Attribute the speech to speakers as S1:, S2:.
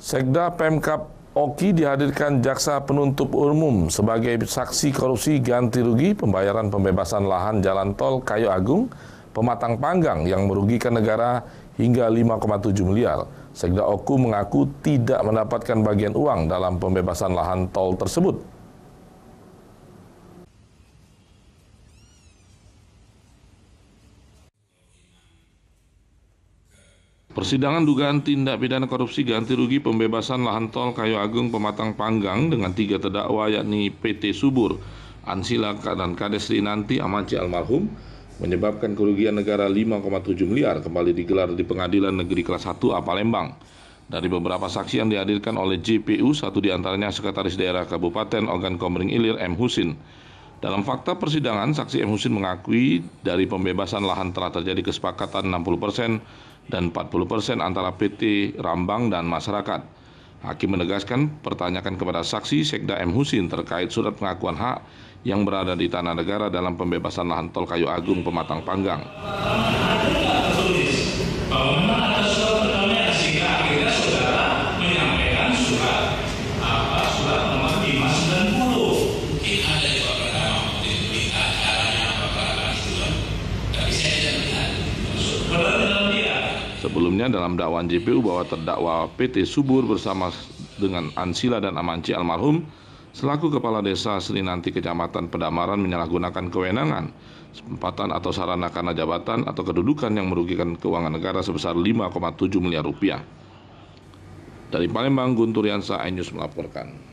S1: Sekda Pemkap Oki dihadirkan jaksa penuntut umum sebagai saksi korupsi ganti rugi pembayaran pembebasan lahan jalan tol Kayu Agung Pematang Panggang yang merugikan negara hingga 5,7 miliar. Sekda Oku mengaku tidak mendapatkan bagian uang dalam pembebasan lahan tol tersebut. Persidangan dugaan tindak pidana korupsi ganti rugi pembebasan lahan tol Kayu Agung Pematang Panggang dengan tiga terdakwa yakni PT Subur, Ansila dan Kades Rinanti Amanci almarhum menyebabkan kerugian negara 5,7 miliar kembali digelar di Pengadilan Negeri Kelas 1 A Palembang. Dari beberapa saksi yang dihadirkan oleh JPU, satu diantaranya Sekretaris Daerah Kabupaten Ogan Komering Ilir M. Husin. Dalam fakta persidangan, saksi M. Husin mengakui dari pembebasan lahan telah terjadi kesepakatan 60 persen dan 40% antara PT Rambang dan masyarakat. Hakim menegaskan pertanyakan kepada saksi Sekda M. Husin terkait surat pengakuan hak yang berada di tanah negara dalam pembebasan lahan tol Kayu Agung Pematang Panggang. Sebelumnya dalam dakwaan JPU bahwa terdakwa PT Subur bersama dengan Ansila dan Amanci almarhum selaku kepala desa Nanti Kecamatan Pedamaran menyalahgunakan kewenangan, kesempatan atau sarana karena jabatan atau kedudukan yang merugikan keuangan negara sebesar 5,7 miliar rupiah. Dari Palembang, Guntur Yansa, Ainyus melaporkan.